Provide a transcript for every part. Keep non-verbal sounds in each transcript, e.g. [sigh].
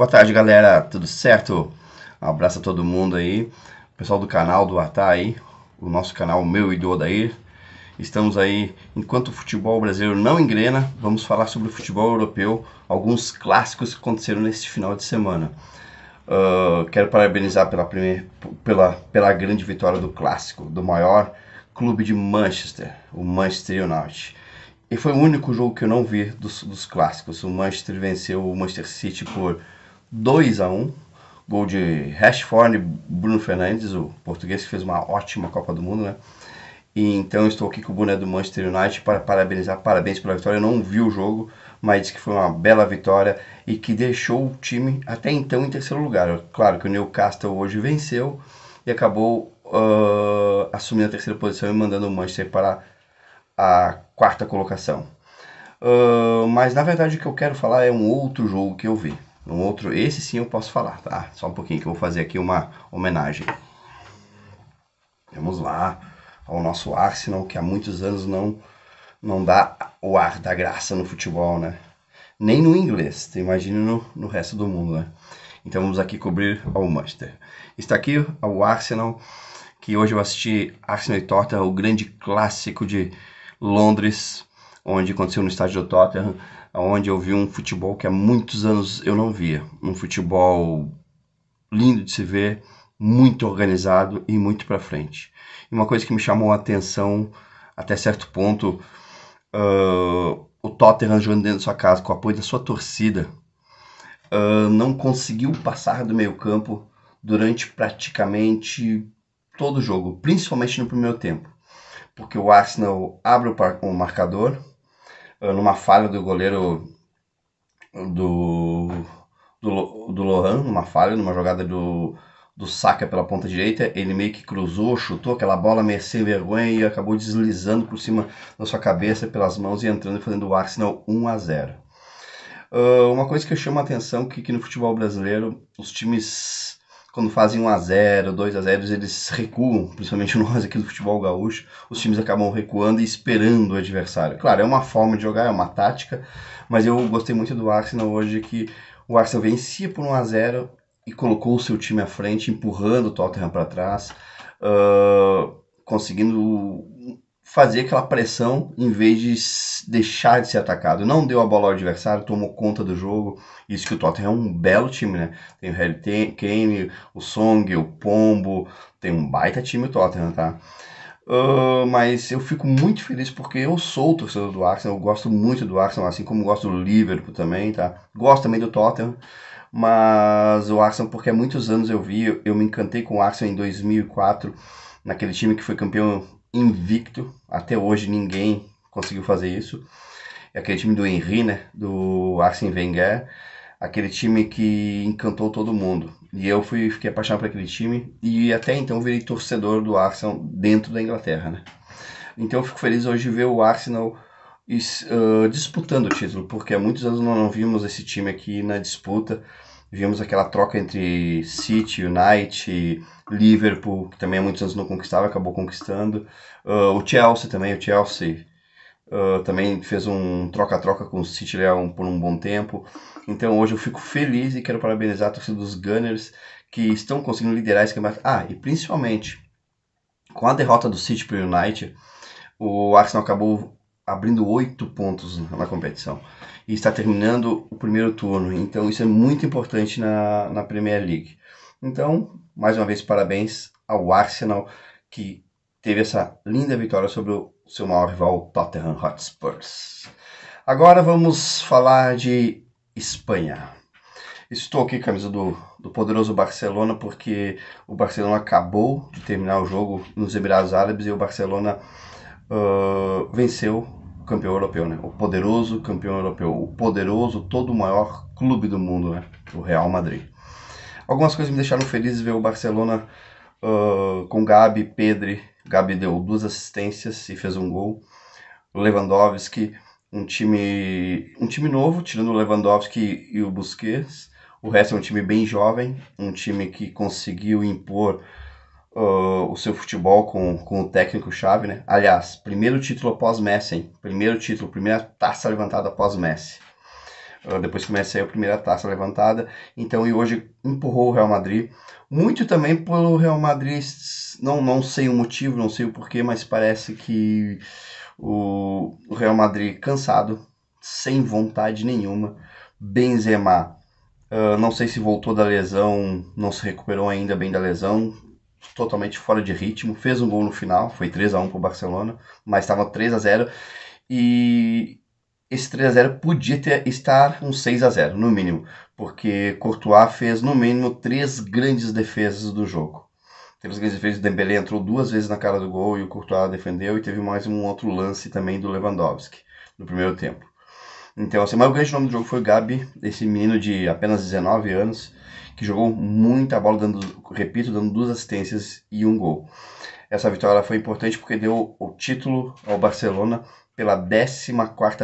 Boa tarde, galera. Tudo certo? Um abraço a todo mundo aí. Pessoal do canal do Atá aí, o nosso canal, meu e do Odair. Estamos aí, enquanto o futebol brasileiro não engrena, vamos falar sobre o futebol europeu, alguns clássicos que aconteceram neste final de semana. Uh, quero parabenizar pela, primeir, pela, pela grande vitória do clássico, do maior clube de Manchester, o Manchester United. E foi o único jogo que eu não vi dos, dos clássicos. O Manchester venceu o Manchester City por 2 a 1 Gol de Rashford, Bruno Fernandes, o português que fez uma ótima Copa do Mundo, né? E, então estou aqui com o Bruno do Manchester United para parabenizar, parabéns pela vitória. Eu não vi o jogo, mas disse que foi uma bela vitória e que deixou o time até então em terceiro lugar. Claro que o Newcastle hoje venceu e acabou uh, assumindo a terceira posição e mandando o Manchester para a quarta colocação. Uh, mas na verdade o que eu quero falar é um outro jogo que eu vi. Um outro, esse sim eu posso falar, tá? Só um pouquinho que eu vou fazer aqui uma homenagem. Vamos lá ao nosso Arsenal, que há muitos anos não, não dá o ar da graça no futebol, né? Nem no inglês, imagina no, no resto do mundo, né? Então vamos aqui cobrir o Manchester. Está aqui o Arsenal, que hoje eu assisti Arsenal e Tottenham, o grande clássico de Londres, onde aconteceu no estádio do Tottenham onde eu vi um futebol que há muitos anos eu não via. Um futebol lindo de se ver, muito organizado e muito para frente. E uma coisa que me chamou a atenção até certo ponto, uh, o Tottenham jogando dentro da sua casa com o apoio da sua torcida, uh, não conseguiu passar do meio campo durante praticamente todo o jogo, principalmente no primeiro tempo, porque o Arsenal abre o, o marcador numa falha do goleiro do, do, do Lohan, numa falha, numa jogada do, do Saka pela ponta direita, ele meio que cruzou, chutou aquela bola meio sem vergonha e acabou deslizando por cima da sua cabeça, pelas mãos e entrando e fazendo o Arsenal 1 a 0 uh, ah, Uma coisa que eu chamo a atenção é que, que no futebol brasileiro os times quando fazem 1x0, 2x0, eles recuam, principalmente [laughs] nós aqui do futebol gaúcho, os times acabam recuando e esperando o adversário. Claro, é uma forma de jogar, é uma tática, mas eu gostei muito do Arsenal hoje que o Arsenal vencia por 1x0 e colocou o seu time à frente, empurrando o Tottenham para trás, uh, conseguindo fazer aquela pressão em vez de deixar de ser atacado. Não deu a bola ao adversário, tomou conta do jogo. Isso que o Tottenham é um belo time, né? Tem o Harry Kane, o Song, o Pombo, tem um baita time o Tottenham, tá? Uh, mas eu fico muito feliz porque eu sou torcedor do Arsenal, eu gosto muito do Arsenal, assim como gosto do Liverpool também, tá? Gosto também do Tottenham, mas o Arsenal, porque há muitos anos eu vi, eu me encantei com o Arsenal em 2004, naquele time que foi campeão invicto. Até hoje ninguém conseguiu fazer isso. É aquele time do Henry, né? Do Arsene Wenger. Aquele time que encantou todo mundo. E eu fui, fiquei apaixonado por aquele time. E até então virei torcedor do Arsenal dentro da Inglaterra, né? Então eu fico feliz hoje de ver o Arsenal uh, disputando o título. Porque há muitos anos nós não vimos esse time aqui na disputa. Vimos aquela troca entre City, United, Liverpool, que também há muitos anos não conquistava, acabou conquistando. Uh, o Chelsea também, o Chelsea uh, também fez um troca-troca com o City Leão por um bom tempo. Então hoje eu fico feliz e quero parabenizar a torcida dos Gunners que estão conseguindo liderar esse campeonato. Ah, e principalmente com a derrota do City para o United, o Arsenal acabou abrindo oito pontos na competição e está terminando o primeiro turno. Então isso é muito importante na, na Premier League. Então, mais uma vez, parabéns ao Arsenal que teve essa linda vitória sobre o seu maior rival, Tottenham Hotspurs. Agora vamos falar de Espanha. Estou aqui, com a camisa do, do poderoso Barcelona, porque o Barcelona acabou de terminar o jogo nos Emirados Árabes e o Barcelona uh, venceu campeão europeu, né? O poderoso campeão europeu, o poderoso, todo maior clube do mundo, né? O Real Madrid. Algumas coisas me deixaram felizes ver o Barcelona uh, com Gabi, Pedri. Gabi deu duas assistências e fez um gol. Lewandowski, um time, um time novo, tirando o Lewandowski e o Busquets. O resto é um time bem jovem, um time que conseguiu impor uh, o seu futebol com, com o técnico-chave, né? Aliás, primeiro título após Messi, hein? Primeiro título, primeira taça levantada após Messi. Uh, depois que Messi saiu, a primeira taça levantada. Então, e hoje empurrou o Real Madrid. Muito também pelo Real Madrid, não, não sei o motivo, não sei o porquê, mas parece que o, o Real Madrid cansado, sem vontade nenhuma. Benzema, uh, não sei se voltou da lesão, não se recuperou ainda bem da lesão totalmente fora de ritmo, fez um gol no final, foi 3 a 1 para o Barcelona, mas estava 3 a 0 e esse 3 x 0 podia ter, estar um 6 a 0 no mínimo, porque Courtois fez no mínimo três grandes defesas do jogo. Teve as grandes defesas, o Dembélé entrou duas vezes na cara do gol e o Courtois defendeu e teve mais um outro lance também do Lewandowski no primeiro tempo. Então, assim, mas o grande nome do jogo foi o Gabi, esse menino de apenas 19 anos, que jogou muita bola, dando, repito, dando duas assistências e um gol. Essa vitória foi importante porque deu o título ao Barcelona pela 14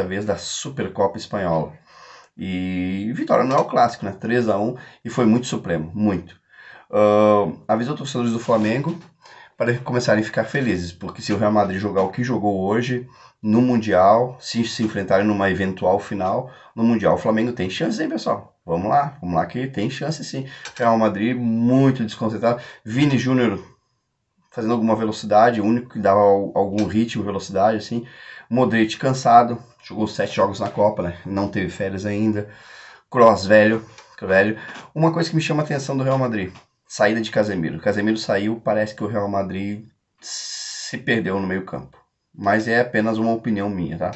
vez da Supercopa Espanhola. E vitória não é o clássico, né? 3 a 1 e foi muito supremo, muito. Uh, avisou torcedores do Flamengo, para começarem a ficar felizes, porque se o Real Madrid jogar o que jogou hoje no Mundial, se se enfrentarem numa eventual final no Mundial, o Flamengo tem chance, hein, pessoal? Vamos lá, vamos lá que tem chance sim. Real Madrid muito desconcentrado. Vini Júnior fazendo alguma velocidade, o único que dava algum ritmo, velocidade, assim. Modric cansado, jogou sete jogos na Copa, né? Não teve férias ainda. Cross velho, velho. Uma coisa que me chama a atenção do Real Madrid, saída de Casemiro. Casemiro saiu, parece que o Real Madrid se perdeu no meio-campo. Mas é apenas uma opinião minha, tá?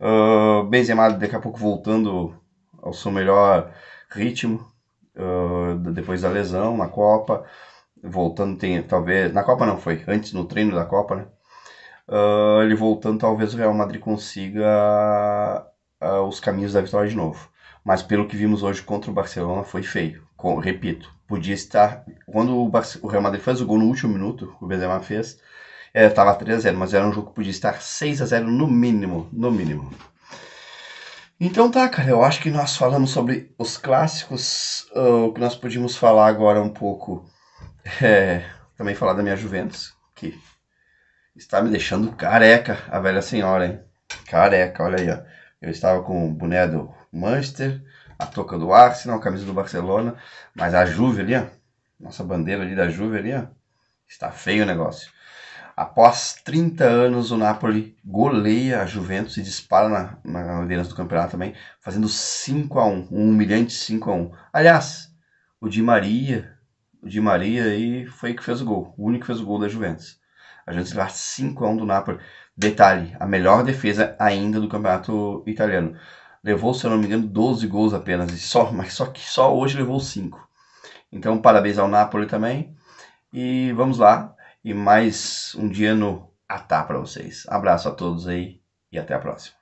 Uh, Benzema daqui a pouco voltando ao seu melhor ritmo uh, depois da lesão na Copa, voltando tem talvez na Copa não foi, antes no treino da Copa, né? Uh, ele voltando talvez o Real Madrid consiga os caminhos da vitória de novo. Mas pelo que vimos hoje contra o Barcelona foi feio, com, repito, podia estar. Quando o, Bar... o Real Madrid fez o gol no último minuto, o Benzema fez, estava é, 3x0, mas era um jogo que podia estar 6x0 no mínimo, no mínimo. Então tá, cara, eu acho que nós falamos sobre os clássicos, ah, o que nós podíamos falar agora um pouco, é, também falar da minha Juventus, que está me deixando careca, a velha senhora, hein? Careca, olha aí, ó. Eu estava com o boné do Manchester, a tá toca do Arsenal, a camisa do Barcelona, mas a Juve ali, ó, nossa bandeira ali da Juve ali, ó, está feio o negócio. Após 30 anos, o Napoli goleia a Juventus e dispara na, na liderança do campeonato também, fazendo 5 a 1 um humilhante 5 a 1 Aliás, o Di Maria, o Di Maria aí foi que fez o gol, o único que fez o gol da Juventus. A Juventus lá 5 a 1 do Napoli. Detalhe, a melhor defesa ainda do campeonato italiano levou, se eu não me engano, 12 gols apenas, e só, [laughs] mas só que só hoje levou 5. Então, parabéns ao Napoli também. E vamos lá, e mais um dia no Atá para vocês. Abraço a todos aí e até a próxima.